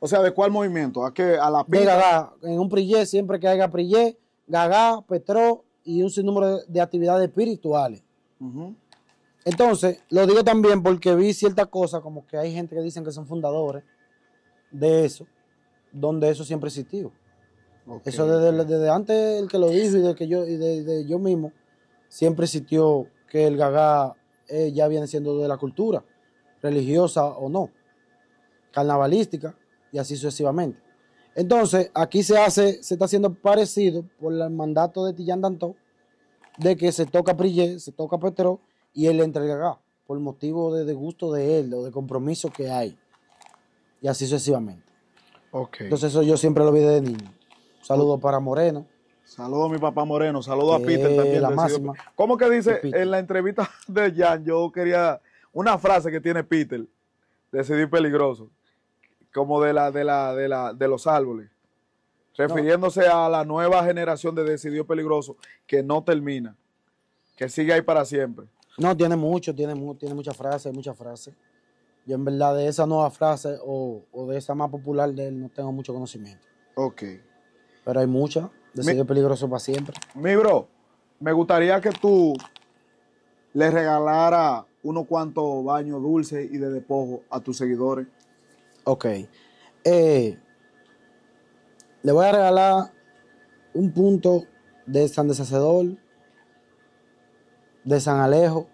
O sea, ¿de cuál movimiento? ¿A qué? ¿A la gaga En un Prillé, siempre que haya Prillé, Gagá, Petró, y un sinnúmero de actividades espirituales. Entonces, lo digo también porque vi ciertas cosas, como que hay gente que dicen que son fundadores de eso, donde eso siempre existió. Eso desde, antes el que lo dijo y de que yo y yo mismo siempre existió que el gagá eh, ya viene siendo de la cultura, religiosa o no, carnavalística y así sucesivamente. Entonces, aquí se hace, se está haciendo parecido por el mandato de Tillán Dantó, de que se toca Prillé, se toca Petro y él le acá, por motivo de, gusto de él o de compromiso que hay. Y así sucesivamente. Okay. Entonces eso yo siempre lo vi de niño. Saludos para Moreno. Saludo a mi papá Moreno, saludo a Peter también. La ¿Cómo que dice en la entrevista [laughs] de Jan? Yo quería una frase que tiene Peter, decidir peligroso, como de la de la de la de los árboles, refiriéndose a la nueva generación de Decidió peligroso que no termina, que sigue ahí para siempre. No, tiene mucho, tiene, tiene muchas frases, muchas frases. Yo en verdad de esa nueva frase o, de esa más popular de él no tengo mucho conocimiento. Ok. Pero hay muchas. Decir seguir peligroso para siempre. Mi bro, me gustaría que tú le regalara unos cuantos baños dulces y de despojo a tus seguidores. Ok. Eh, le voy a regalar un punto de San Deshacedor, de San Alejo,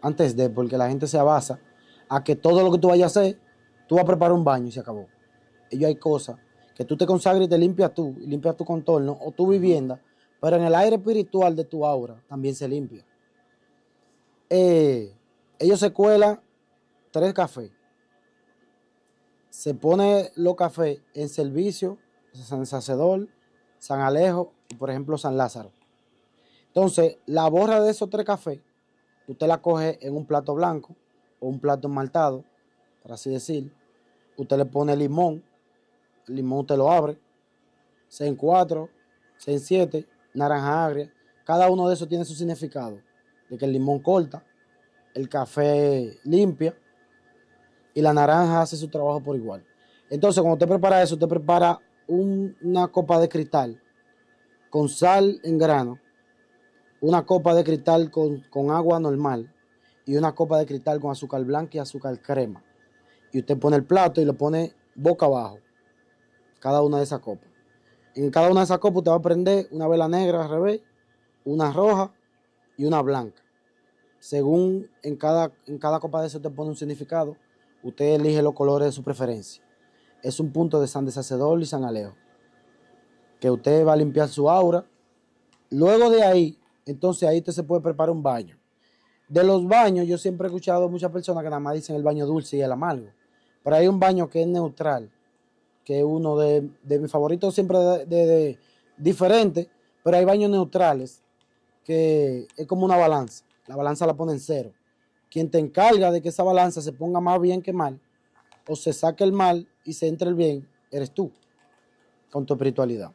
antes de, porque la gente se abasa a que todo lo que tú vayas a hacer, tú vas a preparar un baño y se acabó. Ellos hay cosas que tú te consagres y te limpias tú, limpias tu contorno o tu vivienda, pero en el aire espiritual de tu aura también se limpia. Eh, ellos se cuelan tres cafés. Se pone los cafés en servicio, San Sacedor, San Alejo y por ejemplo San Lázaro. Entonces, la borra de esos tres cafés, usted la coge en un plato blanco o un plato maltado, por así decir. Usted le pone limón, el limón usted lo abre, se en cuatro, se en siete, naranja agria. Cada uno de esos tiene su significado, de que el limón corta, el café limpia y la naranja hace su trabajo por igual. Entonces, cuando usted prepara eso, usted prepara una copa de cristal con sal en grano una copa de cristal con, agua normal y una copa de cristal con azúcar blanca y azúcar crema. Y usted pone el plato y lo pone boca abajo, cada una de esas copas. En cada una de esas copas usted va a prender una vela negra al revés, una roja y una blanca. Según en cada, en cada copa de eso usted pone un significado, usted elige los colores de su preferencia. Es un punto de San Deshacedor y San Alejo. Que usted va a limpiar su aura. Luego de ahí, entonces ahí usted se puede preparar un baño. De los baños, yo siempre he escuchado muchas personas que nada más dicen el baño dulce y el amargo. Pero hay un baño que es neutral, que es uno de, mis favoritos siempre de, diferente, pero hay baños neutrales que es como una balanza. La balanza la pone en cero. Quien te encarga de que esa balanza se ponga más bien que mal, o se saque el mal y se entre el bien, eres tú, con tu espiritualidad.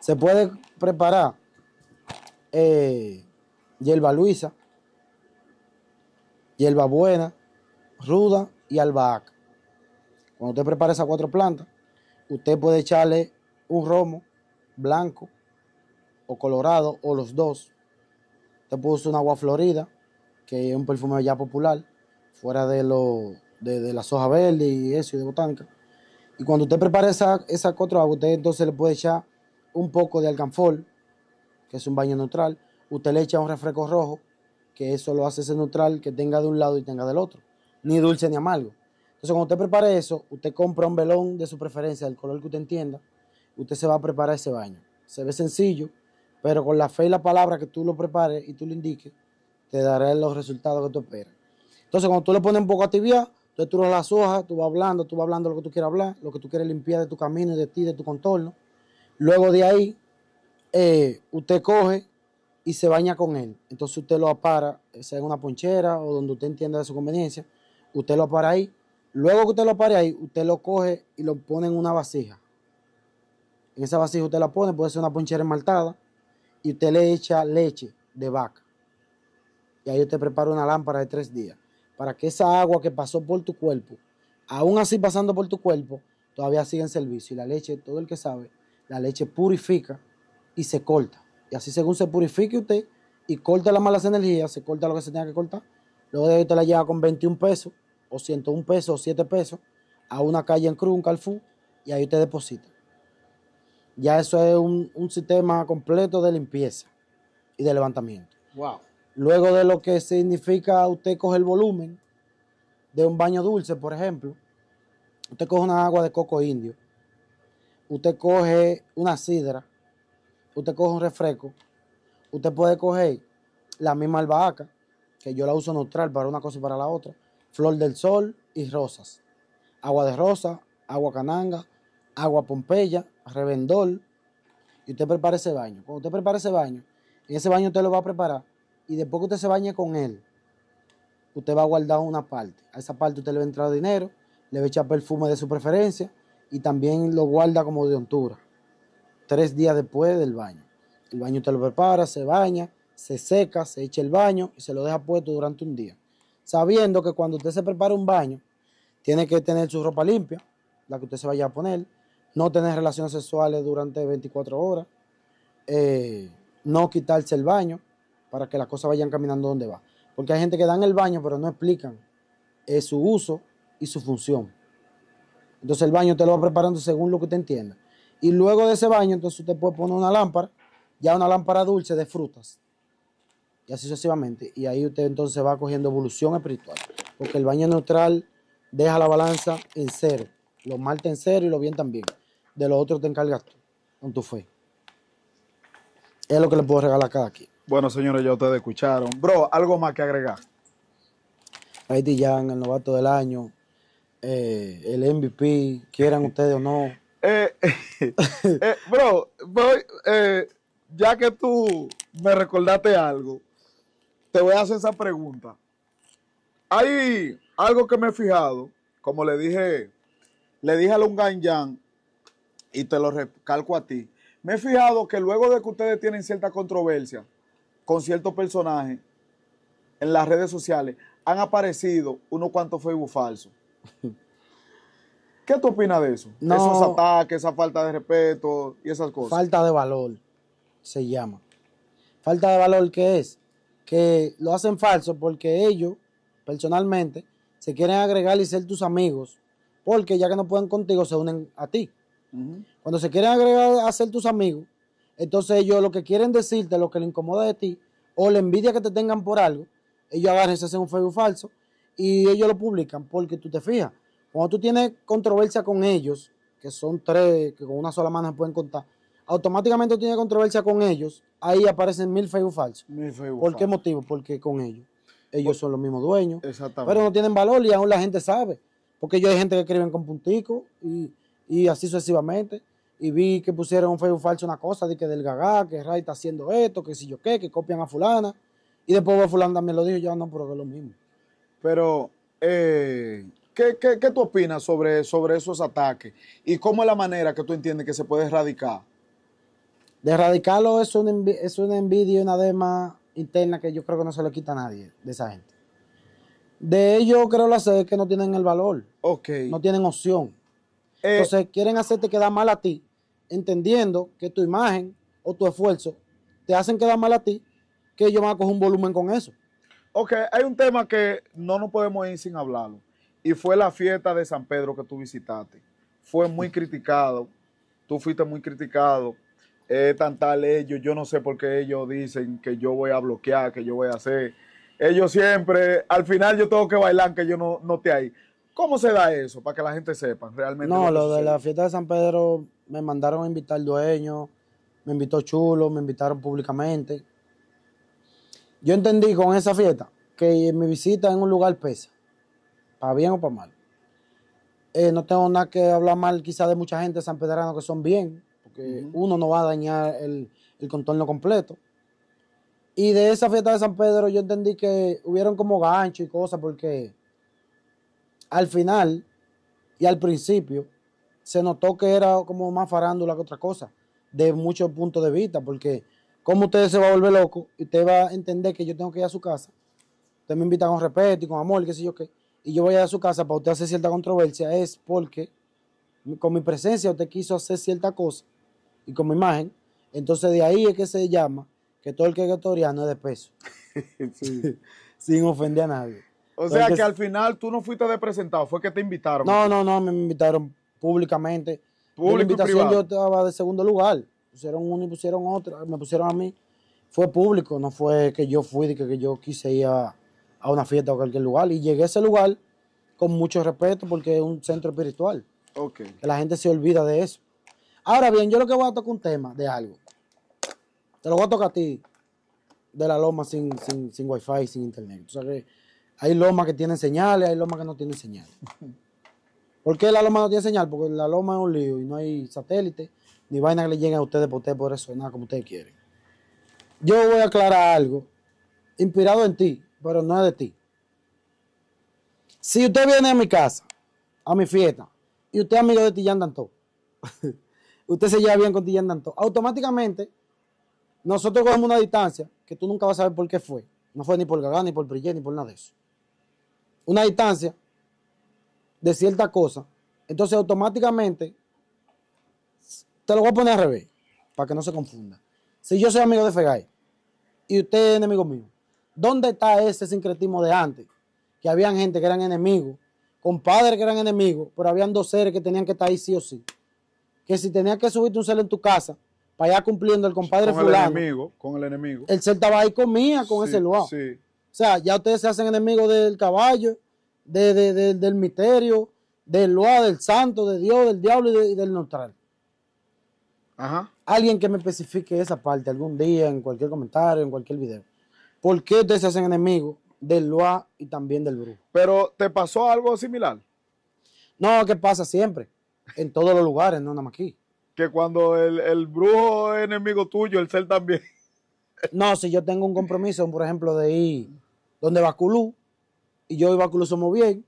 Se puede preparar eh, hierba luisa, hierba buena, ruda y albahaca. Cuando usted prepara esas cuatro plantas, usted puede echarle un romo blanco o colorado o los dos. Usted puede usar un agua florida, que es un perfume ya popular, fuera de, lo, de, la soja verde y eso, y de botánica. Y cuando usted prepara esas esa cuatro aguas, usted entonces le puede echar un poco de alcanfor, que es un baño neutral. Usted le echa un refresco rojo, que eso lo hace ese neutral que tenga de un lado y tenga del otro. Ni dulce ni amargo. Entonces, cuando usted prepare eso, usted compra un velón de su preferencia, del color que usted entienda. Usted se va a preparar ese baño. Se ve sencillo, pero con la fe y la palabra que tú lo prepares y tú lo indiques, te dará los resultados que tú esperas. Entonces, cuando tú le pones un poco a tibia, entonces tú las hojas, tú vas hablando, tú vas hablando lo que tú quieres hablar, lo que tú quieres limpiar de tu camino y de ti, de tu contorno. Luego de ahí, eh, usted coge y se baña con él. Entonces usted lo apara, sea en una ponchera o donde usted entienda de su conveniencia, usted lo apara ahí. Luego que usted lo apare ahí, usted lo coge y lo pone en una vasija. En esa vasija usted la pone, puede ser una ponchera esmaltada, y usted le echa leche de vaca. Y ahí usted prepara una lámpara de tres días, para que esa agua que pasó por tu cuerpo, aún así pasando por tu cuerpo, todavía siga en servicio. Y la leche, todo el que sabe, la leche purifica y se corta. Y así según se purifique usted y corta las malas energías, se corta lo que se tenga que cortar. Luego de ahí usted la lleva con 21 pesos o 101 pesos o 7 pesos a una calle en Cruz, un carfú. y ahí usted deposita. Ya eso es un, un sistema completo de limpieza y de levantamiento. Wow. Luego de lo que significa usted coge el volumen de un baño dulce, por ejemplo, usted coge una agua de coco indio, usted coge una sidra, usted coge un refresco, usted puede coger la misma albahaca, que yo la uso neutral para una cosa y para la otra, flor del sol y rosas. Agua de rosa, agua cananga, agua pompeya, revendol, y usted prepara ese baño. Cuando usted prepara ese baño, en ese baño usted lo va a preparar, y después que usted se bañe con él, usted va a guardar una parte. A esa parte usted le va a entrar dinero, le va a echar perfume de su preferencia, y también lo guarda como de hontura tres días después del baño. El baño te lo prepara, se baña, se seca, se echa el baño y se lo deja puesto durante un día. Sabiendo que cuando usted se prepara un baño, tiene que tener su ropa limpia, la que usted se vaya a poner, no tener relaciones sexuales durante 24 horas, eh, no quitarse el baño para que las cosas vayan caminando donde va. Porque hay gente que dan el baño pero no explican eh, su uso y su función. Entonces el baño te lo va preparando según lo que usted entienda. Y luego de ese baño, entonces usted puede poner una lámpara, ya una lámpara dulce de frutas. Y así sucesivamente. Y ahí usted entonces va cogiendo evolución espiritual. Porque el baño neutral deja la balanza en cero. lo mal en cero y lo bien también. De los otros te encargas tú, con tu fe. Es lo que les puedo regalar acá cada quien. Bueno, señores, ya ustedes escucharon. Bro, algo más que agregar. Haití Yang, el novato del año, eh, el MVP, quieran ustedes o no, eh, [laughs] eh, bro, voy, eh, ya que tú me recordaste algo, te voy a hacer esa pregunta. Hay algo que me he fijado, como le dije, le dije a Lungan Yang y te lo recalco a ti. Me he fijado que luego de que ustedes tienen cierta controversia con ciertos personajes en las redes sociales, han aparecido unos cuantos Facebook falsos. [laughs] ¿Qué tú opinas de eso? Esos ataques, esa falta de respeto y esas cosas. Falta de valor se llama. Falta de valor ¿qué es que lo hacen falso porque ellos personalmente se quieren agregar y ser tus amigos porque ya que no pueden contigo se unen a ti. Cuando se quieren agregar a ser tus amigos, entonces ellos lo que quieren decirte, lo que le incomoda de ti o la envidia que te tengan por algo, ellos agarran y se hacen un Facebook falso y ellos lo publican porque tú te fijas. Cuando tú tienes controversia con ellos, que son tres, que con una sola mano se pueden contar, automáticamente tú tienes controversia con ellos, ahí aparecen mil Facebook falsos. ¿Por qué motivo? Porque con ellos. Ellos son los mismos dueños. Exactamente. Pero no tienen valor y aún la gente sabe. Porque yo hay gente que escriben con puntico y, así sucesivamente. Y vi que pusieron un Facebook falso una cosa de que del gagá, que Ray está haciendo esto, que si yo qué, que copian a fulana. Y después fulana también lo dijo, Yo ah, no, pero es lo mismo. Pero eh, ¿Qué, tú opinas sobre, sobre esos ataques? ¿Y cómo es la manera que tú entiendes que se puede erradicar? De erradicarlo es una, es una envidia y una dema interna que yo creo que no se le quita a nadie de esa gente. De ellos creo lo es que no tienen el valor. No tienen opción. Eh. Entonces quieren hacerte quedar mal a ti, entendiendo que tu imagen o tu esfuerzo te hacen quedar mal a ti, que ellos van a coger un volumen con eso. Ok, hay un tema que no nos podemos ir sin hablarlo. Y fue la fiesta de San Pedro que tú visitaste. Fue muy [laughs] criticado. Tú fuiste muy criticado. tan tal ellos, yo no sé por qué ellos dicen que yo voy a bloquear, que yo voy a hacer. Ellos siempre, al final yo tengo que bailar, que yo no, no te ahí. ¿Cómo se da eso? Para que la gente sepa realmente. No, lo, de la fiesta de San Pedro, me mandaron a invitar el dueño, me invitó Chulo, me invitaron públicamente. Yo entendí con esa fiesta que mi visita en un lugar pesa para bien o para mal. Eh, no tengo nada que hablar mal quizá de mucha gente de San Pedrano que son bien, porque uno no va a dañar el, contorno completo. Y de esa fiesta de San Pedro yo entendí que hubieron como gancho y cosas, porque al final y al principio se notó que era como más farándula que otra cosa, de muchos puntos de vista, porque como usted se va a volver loco y usted va a entender que yo tengo que ir a su casa, usted me invita con respeto y con amor, qué sé yo qué y yo voy a su casa para usted hacer cierta controversia es porque con mi presencia usted quiso hacer cierta cosa y con mi imagen. Entonces de ahí es que se llama que todo el que es es de peso. [laughs] [laughs] Sin ofender a nadie. O sea que, al final tú no fuiste de presentado, fue que te invitaron. No, no, no, me invitaron públicamente. Público la invitación yo estaba de segundo lugar. Pusieron uno y pusieron otro, me pusieron a mí. Fue público, no fue que yo fui, que, que yo quise ir a a una fiesta o a cualquier lugar. Y llegué a ese lugar con mucho respeto porque es un centro espiritual. Que la gente se olvida de eso. Ahora bien, yo lo que voy a tocar un tema de algo. Te lo voy a tocar a ti de la loma sin, sin, sin wifi, sin internet. O sea que hay lomas que tienen señales, hay lomas que no tienen señales. [laughs] ¿Por qué la loma no tiene señal? Porque la loma es un lío y no hay satélite ni vaina que le llegue a ustedes por ustedes por eso, nada como ustedes quieren. Yo voy a aclarar algo, inspirado en ti, pero no es de ti. Si usted viene a mi casa, a mi fiesta, y usted es amigo de andan Dantó, [laughs] usted se lleva bien con andan Dantó, automáticamente nosotros cogemos una distancia que tú nunca vas a saber por qué fue. No fue ni por Gagán, ni por Brillé, ni por nada de eso. Una distancia de cierta cosa. Entonces automáticamente te lo voy a poner al revés, para que no se confunda. Si yo soy amigo de Fegay y usted es enemigo mío, ¿Dónde está ese sincretismo de antes? Que había gente que eran enemigos, compadres que eran enemigos, pero habían dos seres que tenían que estar ahí sí o sí. Que si tenías que subirte un celo en tu casa, para ir cumpliendo el compadre con fulano. El enemigo, con el enemigo. El ser estaba ahí comía con ese lugar. O sea, ya ustedes se hacen enemigos del caballo, de, del misterio, del loa, del santo, de Dios, del diablo y, y del neutral. Ajá. Alguien que me especifique esa parte algún día, en cualquier comentario, en cualquier video. ¿Por qué ustedes se hacen enemigos del Loa y también del Brujo? Pero, ¿te pasó algo similar? No, que pasa siempre. En todos los lugares, no nada más aquí. Que cuando el, brujo es enemigo tuyo, el ser también. no, si yo tengo un compromiso, por ejemplo, de ir donde Baculú, y yo y Baculú somos bien,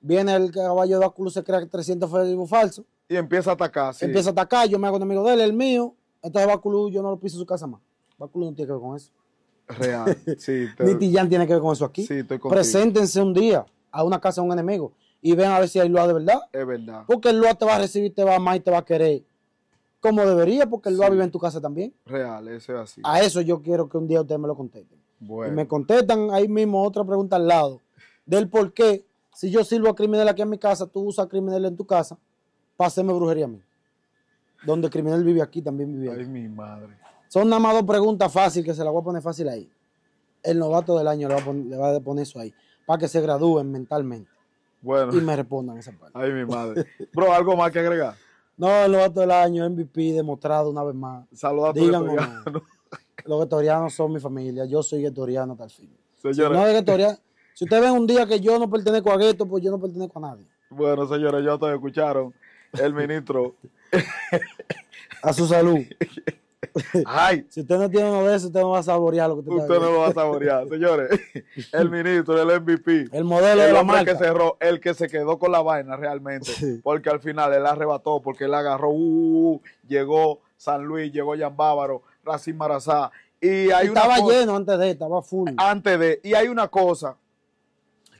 viene el caballo de Baculú, se crea 300 Facebook falso. Y empieza a atacar, Empieza a atacar, yo me hago enemigo de él, el mío. Entonces Baculú, yo no lo piso en su casa más. Baculú no tiene que ver con eso. Real. [laughs] Sí, tiene que ver con eso aquí. Sí, Preséntense un día a una casa de un enemigo y ven a ver si hay Lua de verdad. Es verdad. Porque Lua te va a recibir, te va a amar y te va a querer. Como debería, porque él Lua vive en tu casa también. Real, eso es así. A eso yo quiero que un día ustedes me lo contesten. Bueno. Y me contestan ahí mismo otra pregunta al lado. Del por qué, si yo sirvo a criminal aquí en mi casa, tú usas criminal en tu casa, páseme brujería a mí. Donde el criminal vive aquí, también vive aquí. Ay, mi madre. Son nada más dos preguntas fáciles que se las voy a poner fácil ahí. El novato del año le va a poner, eso ahí, para que se gradúen mentalmente. Bueno. Y me respondan esa parte. Ay, mi madre. Bro, ¿algo más que agregar? No, el novato del año, MVP, demostrado una vez más. Saludos a todos Los guetorianos son mi familia. Yo soy guetoriano tal fin. Señores. Si, no guetoria, si ustedes ven un día que yo no pertenezco a gueto, pues yo no pertenezco a nadie. Bueno, señores, ya ustedes escucharon. El ministro. a su salud. [laughs] Ay. Si usted no tiene uno de esos, usted no va a saborear lo que usted Usted no lo va a saborear. Señores, [laughs] el ministro, del MVP. El modelo de la que cerró, el que se quedó con la vaina realmente. Porque al final él arrebató, porque él agarró, uh, uh, uh, llegó San Luis, llegó Jan Bávaro, Racín Marazá. Y estaba lleno antes de, estaba full. Antes de. Y hay una cosa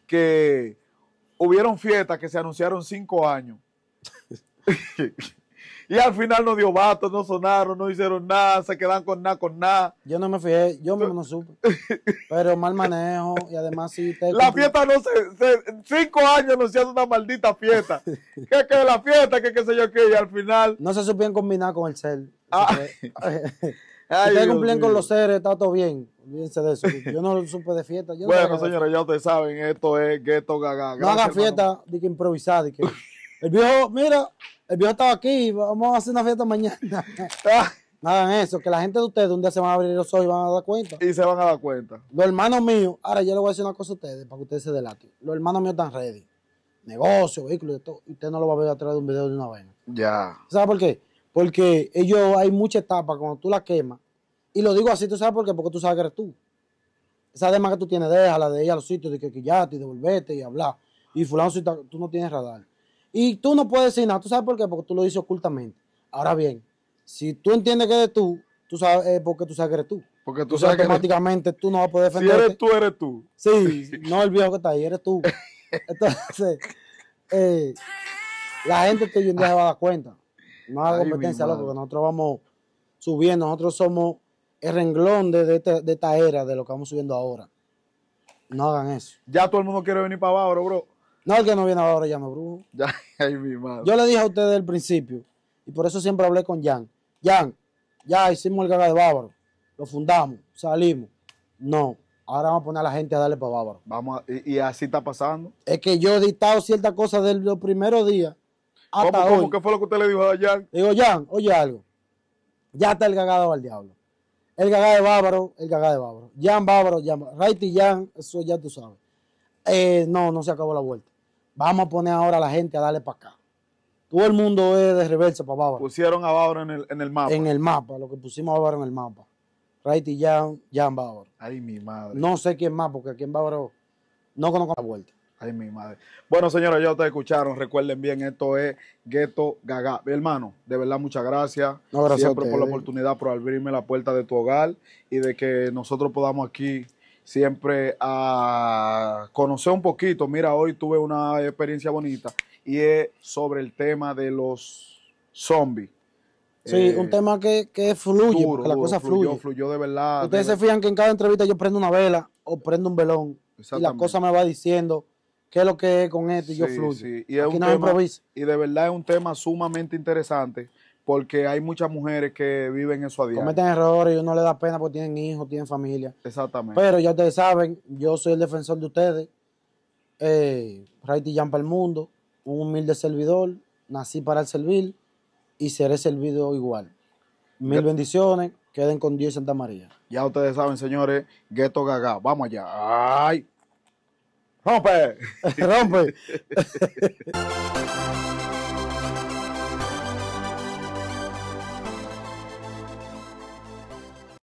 que hubieron fiestas que se anunciaron cinco años. [laughs] Y al final no dio vato, no sonaron, no hicieron nada, se quedan con nada, con nada. Yo no me fijé, eh, yo mismo no [laughs] supe. Pero mal manejo y además sí. Te la fiesta no se, Cinco años no se hace una maldita fiesta. [laughs] que, que la fiesta, que qué sé yo qué, y al final. No se supieron combinar con el cel. Ah. [laughs] ustedes cumplen con los seres, está todo bien. de eso. Yo no supe de fiesta. bueno, señores, ya ustedes saben, esto es Ghetto gaga. no haga fiesta, de que improvisar, que. El viejo, mira, el viejo estaba aquí, vamos a hacer una fiesta mañana. [laughs] Nada en eso, que la gente de ustedes un día se van a abrir los ojos y van a dar cuenta. Y se van a dar cuenta. Los hermanos míos, ahora yo les voy a decir una cosa a ustedes para que ustedes se delaten. Los hermanos míos están ready. Negocio, vehículos, y todo. Usted no lo va a ver a través de un video de una vaina. Ya. ¿Sabes por qué? Porque ellos, hay mucha etapa cuando tú la quemas. Y lo digo así, ¿tú sabes por qué? Porque tú sabes que eres tú. Esa demás que tú tienes, déjala de ella a los sitios de que ya, y devolvete y hablar. Y fulano, tú no tienes radar. Y tú no puedes decir nada. ¿Tú sabes por qué? Porque tú lo dices ocultamente. Ahora bien, si tú entiendes que eres tú, tú sabes eh, porque tú sabes que eres tú. Porque tú, sabes, que automáticamente tú no vas a poder defender. Si eres tú, eres tú. Sí, no el viejo que está ahí, eres tú. Entonces, [laughs] eh, la gente que día va a dar cuenta. No haga competencia, loco, que nosotros vamos subiendo. Nosotros somos el renglón de, de, esta, era, de lo que vamos subiendo ahora. No hagan eso. Ya todo el mundo quiere venir para abajo, bro. No, el que no viene ahora ya no brujo. [laughs] Ya, mi Yo le dije a ustedes al principio, y por eso siempre hablé con Jan. Jan, ya hicimos el gaga de Bávaro, lo fundamos, salimos. No, ahora vamos a poner a la gente a darle para Bávaro. Vamos y, así está pasando. Es que yo he dictado ciertas cosas desde los primeros días. Hasta cómo, ¿Qué fue lo que usted le dijo a Jan? Digo, Jan, oye algo. Ya está el Gaga al diablo. El gagá de Bávaro, el Gaga de Bávaro. Jan Bávaro, Jan Bávaro. Raiti Jan, eso ya tú sabes. Eh, no, no se acabó la vuelta. Vamos a poner ahora a la gente a darle para acá. Todo el mundo es de reversa para Bávaro. Pusieron a Bávaro en el, en el, mapa. En el mapa, lo que pusimos a Bávaro en el mapa. Right y Jan, Jan Bávaro. Ay, mi madre. No sé quién más, porque aquí en Bávaro no conozco la vuelta. Ay, mi madre. Bueno, señores, ya ustedes escucharon. Recuerden bien, esto es Gueto Gaga. hermano, de verdad, muchas gracias. gracias Siempre por la oportunidad, por abrirme la puerta de tu hogar y de que nosotros podamos aquí siempre a conocer un poquito. Mira, hoy tuve una experiencia bonita y es sobre el tema de los zombies. Sí, un eh, tema que, fluye, la cosa fluye. Fluyó, de verdad. Ustedes se fijan que en cada entrevista yo prendo una vela o prendo un velón y la cosa me va diciendo qué es lo que es con esto y yo fluyo. Y, tema, y de verdad es un tema sumamente interesante porque hay muchas mujeres que viven eso a diario. Cometen errores y uno le da pena porque tienen hijos, tienen familia. Exactamente. Pero ya ustedes saben, yo soy el defensor de ustedes. Eh, Raiti Jan para el mundo, un humilde servidor, nací para el servir y seré servido igual. Mil bendiciones, queden con Dios y Santa María. Ya ustedes saben, señores, Gueto Gaga, vamos allá. ¡Ay! ¡Rompe! [laughs] ¡Rompe! [laughs]